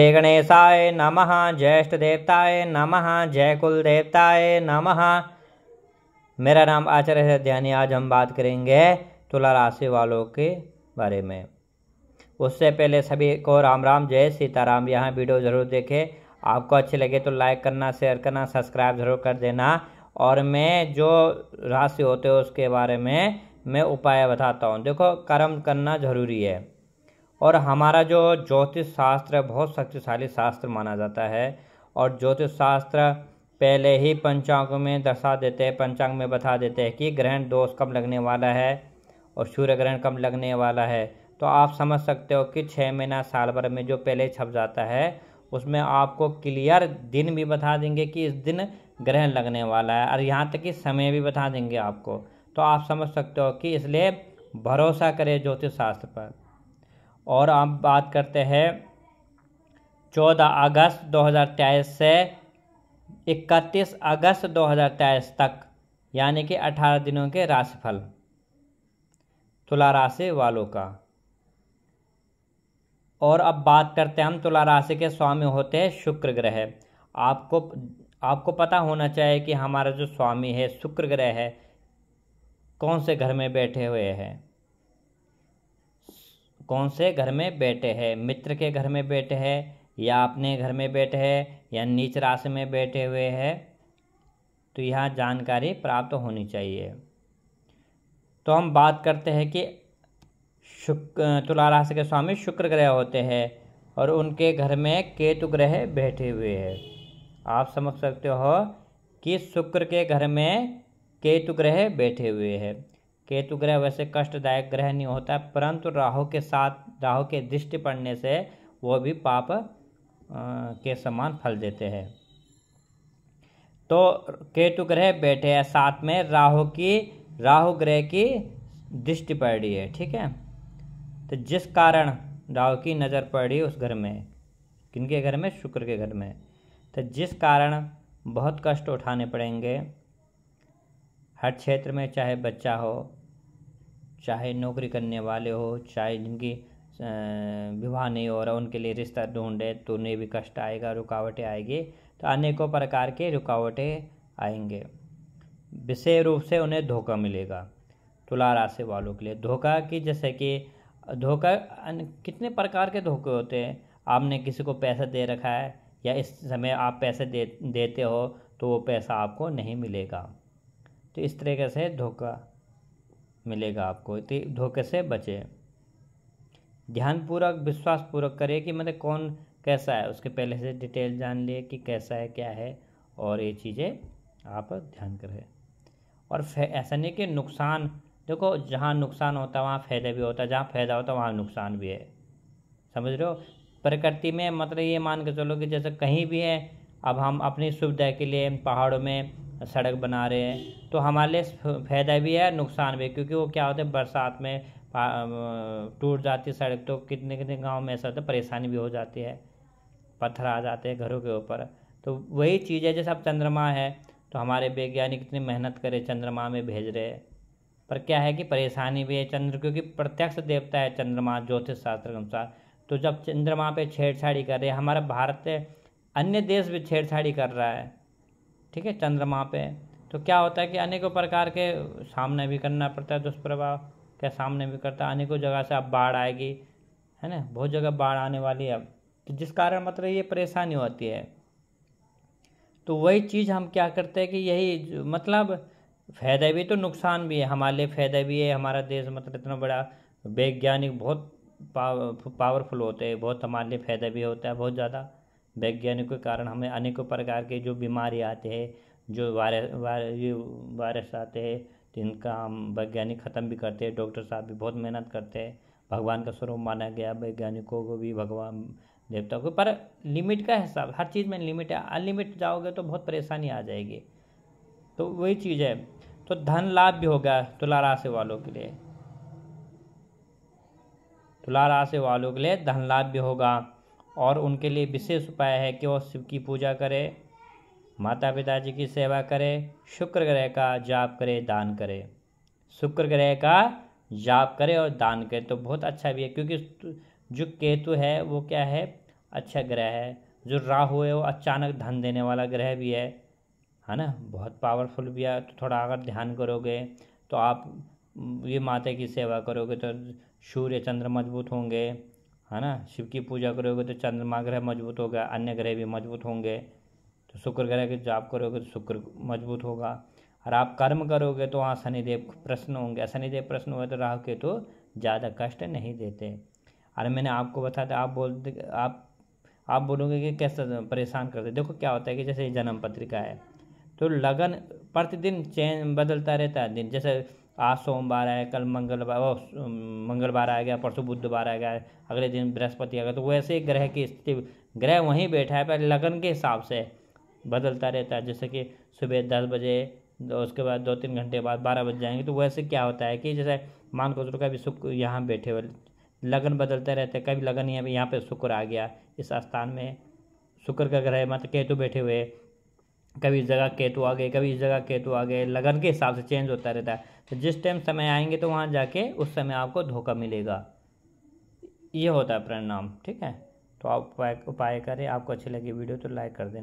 जय गणेशाय नमः ज्येष्ठ देवताय नमः जय कुल देवताय नमः मेरा नाम आचार्य ध्यानी आज हम बात करेंगे तुला राशि वालों के बारे में उससे पहले सभी को राम राम जय सीताराम यहाँ वीडियो ज़रूर देखें आपको अच्छी लगे तो लाइक करना शेयर करना सब्सक्राइब ज़रूर कर देना और मैं जो राशि होते हैं उसके बारे में मैं उपाय बताता हूँ देखो कर्म करना ज़रूरी है और हमारा जो ज्योतिष शास्त्र है बहुत शक्तिशाली शास्त्र माना जाता है और ज्योतिष शास्त्र पहले ही पंचांग में दर्शा देते हैं पंचांग में बता देते हैं कि ग्रहण दोष कब लगने वाला है और सूर्य ग्रहण कब लगने वाला है तो आप समझ सकते हो कि छः महीना साल भर में जो पहले छप जाता है उसमें आपको क्लियर दिन भी बता देंगे कि इस दिन ग्रहण लगने वाला है और यहाँ तक कि समय भी बता देंगे आपको तो आप समझ सकते हो कि इसलिए भरोसा करें ज्योतिष शास्त्र पर और हम बात करते हैं चौदह अगस्त दो हज़ार तेईस से इकतीस अगस्त दो हज़ार तेईस तक यानी कि अठारह दिनों के राशिफल तुला राशि वालों का और अब बात करते हैं हम तुला राशि के स्वामी होते हैं शुक्र ग्रह आपको आपको पता होना चाहिए कि हमारा जो स्वामी है शुक्र ग्रह है कौन से घर में बैठे हुए हैं कौन से घर में बैठे हैं मित्र के घर में बैठे हैं या अपने घर में बैठे हैं या नीच राशि में बैठे हुए हैं तो यह जानकारी प्राप्त होनी चाहिए तो हम बात करते हैं कि शुक्र तुला राशि के स्वामी शुक्र ग्रह होते हैं और उनके घर में केतु ग्रह बैठे हुए हैं आप समझ सकते हो कि शुक्र के घर में केतु ग्रह बैठे हुए हैं केतु ग्रह वैसे कष्टदायक ग्रह नहीं होता परंतु राहु के साथ राहु के दृष्टि पड़ने से वो भी पाप के समान फल देते हैं तो केतु ग्रह बैठे हैं साथ में राहु की राहु ग्रह की दृष्टि पड़ रही है ठीक है तो जिस कारण राहु की नज़र पड़ रही है उस घर में किनके घर में शुक्र के घर में तो जिस कारण बहुत कष्ट उठाने पड़ेंगे हर क्षेत्र में चाहे बच्चा हो चाहे नौकरी करने वाले हो चाहे जिनकी विवाह नहीं हो रहा उनके लिए रिश्ता ढूंढे तो उन्हें भी कष्ट आएगा रुकावटें आएगी तो अनेकों प्रकार के रुकावटें आएंगे विशेष रूप से उन्हें धोखा मिलेगा तुला राशि वालों के लिए धोखा की जैसे कि धोखा कितने प्रकार के धोखे होते हैं आपने किसी को पैसा दे रखा है या इस समय आप पैसे दे देते हो तो वो पैसा आपको नहीं मिलेगा तो इस तरीके से धोखा मिलेगा आपको तो धोखे से बचे ध्यानपूर्वक विश्वासपूर्वक करिए कि मतलब कौन कैसा है उसके पहले से डिटेल जान लिए कि कैसा है क्या है और ये चीज़ें आप ध्यान करें और ऐसा नहीं कि नुकसान देखो जहाँ नुकसान होता है वहाँ फ़ायदा भी होता है जहाँ फ़ायदा होता है वहाँ नुकसान भी है समझ रहे हो प्रकृति में मतलब ये मान के चलो कि जैसे कहीं भी है अब हम अपनी सुविधा के लिए पहाड़ों में सड़क बना रहे हैं तो हमारे लिए फ़ायदा भी है नुकसान भी है क्योंकि वो क्या होता है बरसात में टूट जाती है सड़क तो कितने कितने गांव में ऐसा होता है परेशानी भी हो जाती है पत्थर आ जाते हैं घरों के ऊपर तो वही चीज़ है जैसे अब चंद्रमा है तो हमारे वैज्ञानिक इतनी मेहनत करे चंद्रमा में भेज रहे हैं पर क्या है कि परेशानी भी है चंद्र क्योंकि प्रत्यक्ष देवता है चंद्रमा ज्योतिष शास्त्र के अनुसार तो जब चंद्रमा पे छेड़छाड़ी कर रहे हैं हमारा भारत अन्य देश भी छेड़छाड़ी कर रहा है ठीक है चंद्रमा पे तो क्या होता है कि अनेकों प्रकार के सामने भी करना पड़ता है दुष्प्रभाव क्या सामने भी करता है अनेकों जगह से अब बाढ़ आएगी है ना बहुत जगह बाढ़ आने वाली है अब तो जिस कारण मतलब ये परेशानी होती है तो वही चीज़ हम क्या करते हैं कि यही मतलब फ़ायदा भी तो नुकसान भी है हमारे लिए फ़ायदा भी है हमारा देश मतलब इतना बड़ा वैज्ञानिक बहुत पावरफुल होते हैं बहुत हमारे लिए फ़ायदा भी होता है बहुत ज़्यादा वैज्ञानिकों के कारण हमें अनेकों प्रकार के जो बीमारी आते हैं जो वायरस वायरस आते हैं तो इनका हम वैज्ञानिक ख़त्म भी करते हैं डॉक्टर साहब भी बहुत मेहनत करते हैं भगवान का स्वरूप माना गया वैज्ञानिकों को भी भगवान देवताओं को पर लिमिट का हिसाब हर चीज़ में लिमिट है अनलिमिट जाओगे तो बहुत परेशानी आ जाएगी तो वही चीज़ है तो धन लाभ भी होगा तुला राशि वालों के लिए तुला राशि वालों के लिए धन लाभ भी होगा और उनके लिए विशेष उपाय है कि वह शिव की पूजा करें माता पिताजी की सेवा करें शुक्र ग्रह का जाप करें दान करें शुक्र ग्रह का जाप करें और दान करें तो बहुत अच्छा भी है क्योंकि जो केतु है वो क्या है अच्छा ग्रह है जो राहु है वो अचानक धन देने वाला ग्रह भी है है ना बहुत पावरफुल भी है तो थोड़ा अगर ध्यान करोगे तो आप ये माता की सेवा करोगे तो सूर्य चंद्र मजबूत होंगे है ना शिव की पूजा करोगे तो चंद्रमा ग्रह मजबूत होगा अन्य ग्रह भी मजबूत होंगे तो शुक्र ग्रह के जाप करोगे तो शुक्र मजबूत होगा और आप कर्म करोगे तो वहाँ शनिदेव प्रश्न होंगे शनिदेव प्रश्न हुए तो राहु के तो ज़्यादा कष्ट नहीं देते और मैंने आपको बताया था आप बोल आप आप बोलोगे कि कैसा परेशान करते देखो क्या होता है कि जैसे जन्म पत्रिका है तो लगन प्रतिदिन चेंज बदलता रहता है दिन जैसे आज सोमवार है कल मंगलवार मंगलवार आ गया परसों बुधवार आ गया अगले दिन बृहस्पति आ गया तो वैसे ग्रह की स्थिति ग्रह वहीं बैठा है पर लगन के हिसाब से बदलता रहता है जैसे कि सुबह दस बजे उसके बाद दो तीन घंटे बाद बारह बज जाएंगे तो वैसे क्या होता है कि जैसे मान को चलो कभी शुक्र यहाँ बैठे हुए लगन बदलते रहते हैं कभी लगन यहाँ यहाँ पे शुक्र आ गया इस स्थान में शुक्र का ग्रह मत केतु बैठे हुए कभी इस जगह केतु आ गए कभी इस जगह केतु आ गए लगन के हिसाब से चेंज होता रहता है तो जिस टाइम समय आएंगे तो वहाँ जाके उस समय आपको धोखा मिलेगा ये होता है परिणाम ठीक है तो आप उपाय उपाय करें आपको अच्छी लगी वीडियो तो लाइक कर देना